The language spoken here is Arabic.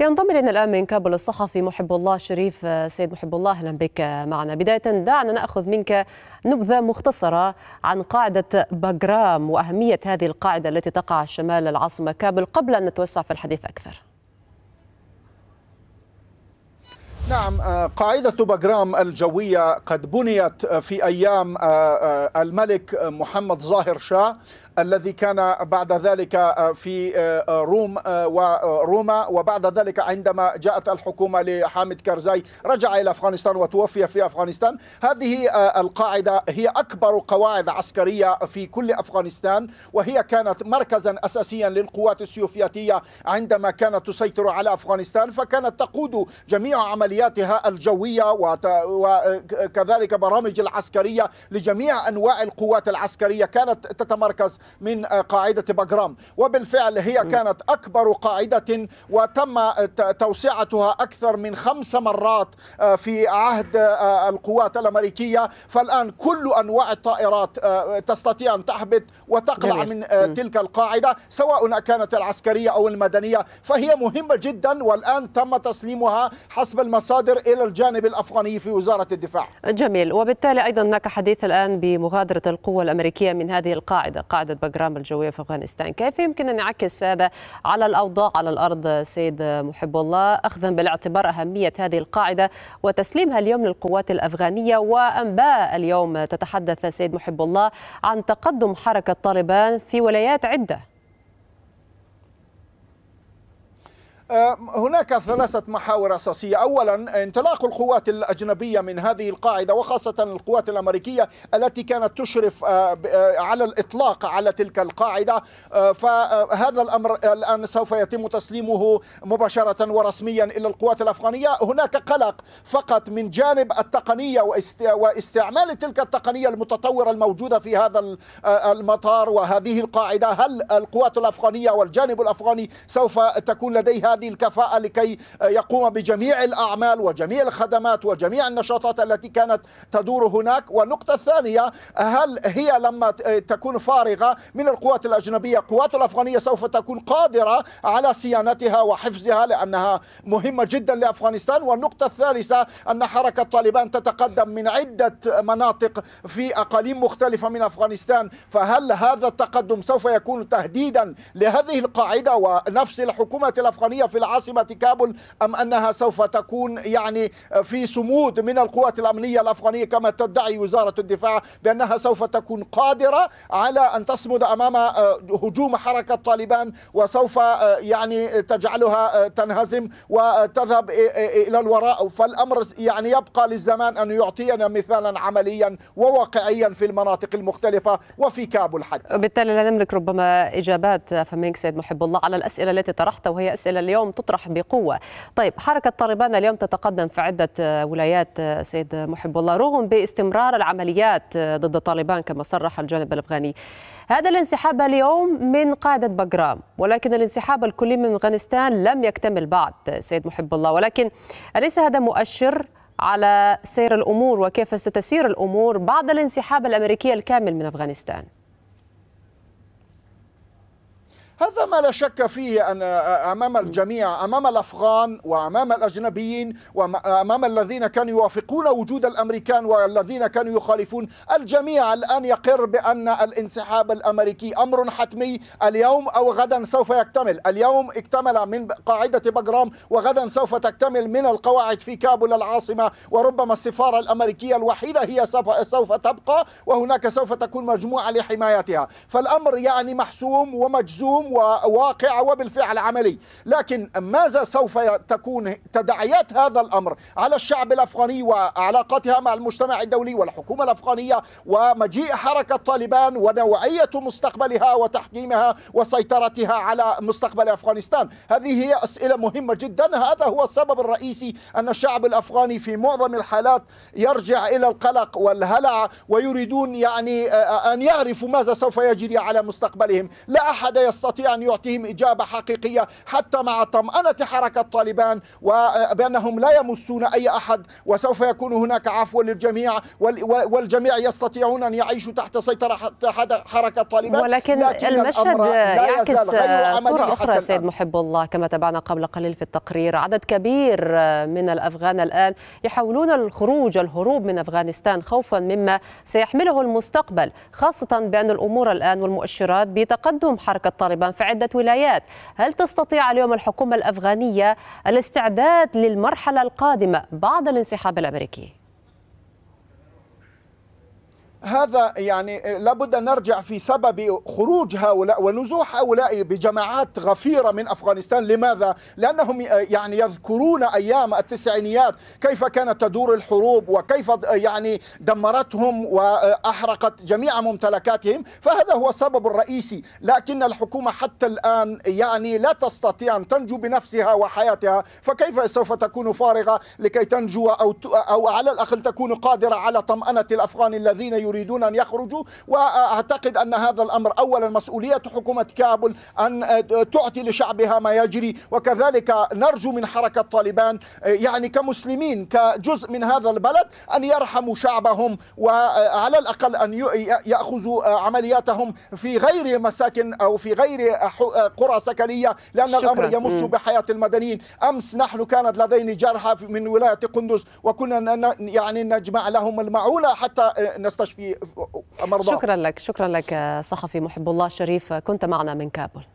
ينضم الينا الان من كابل الصحفي محب الله شريف آه، سيد محب الله اهلا بك معنا بدايه دعنا ناخذ منك نبذه مختصره عن قاعده باجرام واهميه هذه القاعده التي تقع شمال العاصمه كابل قبل ان نتوسع في الحديث اكثر نعم آه، قاعدة بجرام الجوية قد بنيت آه، في أيام آه، الملك محمد ظاهر شاه الذي كان بعد ذلك في روم وروما وبعد ذلك عندما جاءت الحكومة لحامد كرزاي رجع إلى أفغانستان وتوفي في أفغانستان هذه القاعدة هي أكبر قواعد عسكرية في كل أفغانستان وهي كانت مركزا أساسيا للقوات السوفيتية عندما كانت تسيطر على أفغانستان فكانت تقود جميع عمليات عملياتها الجوية وكذلك برامج العسكرية لجميع أنواع القوات العسكرية كانت تتمركز من قاعدة بغرام وبالفعل هي كانت أكبر قاعدة وتم توسعتها أكثر من خمس مرات آه، في عهد آه، القوات الأمريكية فالآن كل أنواع الطائرات آه، تستطيع أن تحبط وتقلع من تلك القاعدة سواء كانت العسكرية أو المدنية فهي مهمة جدا والآن تم تسليمها حسب المسار المصادر إلى الجانب الأفغاني في وزارة الدفاع جميل وبالتالي أيضا هناك حديث الآن بمغادرة القوة الأمريكية من هذه القاعدة قاعدة بجرام الجوية في أفغانستان كيف يمكن أن يعكس هذا على الأوضاع على الأرض سيد محب الله أخذا بالاعتبار أهمية هذه القاعدة وتسليمها اليوم للقوات الأفغانية وأنباء اليوم تتحدث سيد محب الله عن تقدم حركة طالبان في ولايات عدة آه، هناك ثلاثة محاور أساسية أولا انطلاق القوات الأجنبية من هذه القاعدة وخاصة القوات الأمريكية التي كانت تشرف آه، آه، على الإطلاق على تلك القاعدة فهذا الأمر الآن سوف يتم تسليمه مباشرة ورسميا إلى القوات الأفغانية هناك قلق فقط من جانب التقنية واستعمال تلك التقنية المتطورة الموجودة في هذا المطار وهذه القاعدة هل القوات الأفغانية والجانب الأفغاني سوف تكون لديها هذه الكفاءة لكي يقوم بجميع الأعمال وجميع الخدمات وجميع النشاطات التي كانت تدور هناك والنقطة الثانية هل هي لما تكون فارغة من القوات الأجنبية القوات الأفغانية سوف تكون قادرة على صيانتها وحفظها لأنها مهمة جدا لأفغانستان والنقطة الثالثة أن حركة طالبان تتقدم من عدة مناطق في أقاليم مختلفة من أفغانستان فهل هذا التقدم سوف يكون تهديدا لهذه القاعدة ونفس الحكومة الأفغانية الأمريكية في العاصمة كابول أم أنها سوف تكون يعني في صمود من القوات الأمنية الأفغانية كما تدعي وزارة الدفاع بأنها سوف تكون قادرة على أن تصمد أمام آه، هجوم حركة طالبان وسوف آه، يعني تجعلها آه، تنهزم وتذهب إلى الوراء فالأمر يعني يبقى للزمان أن يعطينا مثالا عمليا وواقعيا في المناطق المختلفة وفي كابول حتى بالتالي لا نملك ربما إجابات فمنك سيد محب الله على الأسئلة التي طرحتها وهي أسئلة اليوم اليوم تطرح بقوة طيب حركة طالبان اليوم تتقدم في عدة آه، ولايات آه، سيد محب الله رغم باستمرار العمليات آه، ضد طالبان كما صرح الجانب الأفغاني هذا الانسحاب اليوم من قاعدة بقرام ولكن الانسحاب الكلي من أفغانستان لم يكتمل بعد سيد محب الله ولكن أليس هذا مؤشر على سير الأمور وكيف ستسير الأمور بعد الانسحاب الأمريكي الكامل من أفغانستان؟ هذا ما لا شك فيه أن أمام الجميع أمام الأفغان وأمام الأجنبيين وأمام الذين كانوا يوافقون وجود الأمريكان والذين كانوا يخالفون الجميع الآن يقر بأن الانسحاب الأمريكي أمر حتمي اليوم أو غدا سوف يكتمل اليوم اكتمل من قاعدة بجرام وغدا سوف تكتمل من القواعد في كابول العاصمة وربما السفارة الأمريكية الوحيدة هي سوف تبقى وهناك سوف تكون مجموعة لحمايتها فالأمر يعني محسوم ومجزوم اليوم وواقع وبالفعل عملي لكن ماذا سوف تكون تداعيات هذا الأمر على الشعب الأفغاني وعلاقتها مع المجتمع الدولي والحكومة الأفغانية ومجيء حركة طالبان ونوعية مستقبلها وتحكيمها وسيطرتها على مستقبل أفغانستان هذه هي أسئلة مهمة جدا هذا هو السبب الرئيسي أن الشعب الأفغاني في معظم الحالات يرجع إلى القلق والهلع ويريدون يعني آه، آه، أن يعرفوا ماذا سوف يجري على مستقبلهم لا أحد يستطيع يستطيع أن يعطيهم إجابة حقيقية حتى مع طمأنة حركة طالبان وبأنهم لا يمسون أي أحد وسوف يكون هناك عفو للجميع والجميع يستطيعون أن يعيشوا تحت سيطرة حركة طالبان ولكن, لكن المشهد يعكس صورة أخرى سيد محب الله كما تابعنا قبل قليل في التقرير عدد كبير من الأفغان الآن يحاولون الخروج الهروب من أفغانستان خوفا مما سيحمله المستقبل خاصة بأن الأمور الآن والمؤشرات بتقدم حركة طالبان في عدة ولايات هل تستطيع اليوم الحكومة الأفغانية الاستعداد للمرحلة القادمة بعد الانسحاب الأمريكي؟ هذا يعني لابد أن نرجع في سبب خروج هؤلاء ونزوح هؤلاء بجماعات غفيرة من أفغانستان لماذا؟ لأنهم يعني يذكرون أيام التسعينيات كيف كانت تدور الحروب وكيف يعني دمرتهم وأحرقت جميع ممتلكاتهم فهذا هو السبب الرئيسي لكن الحكومة حتى الآن يعني لا تستطيع أن تنجو بنفسها وحياتها فكيف سوف تكون فارغة لكي تنجو أو, أو على الأقل تكون قادرة على طمأنة الأفغان الذين يريدون يريدون أن يخرجوا وأعتقد أن هذا الأمر أولا مسؤولية حكومة كابل أن آه، تعطي لشعبها ما يجري وكذلك نرجو من حركة طالبان آه، يعني كمسلمين كجزء من هذا البلد أن يرحموا شعبهم وعلى الأقل أن يأخذوا آه، عملياتهم في غير مساكن أو في غير قرى سكنية لأن شكرا. الأمر يمس بحياة المدنيين أمس نحن كانت لدينا جرحى من ولاية قندس وكنا يعني نجمع لهم المعولة حتى نستشفي في مرضى شكرا لك شكرا لك صحفي محب الله شريف كنت معنا من كابول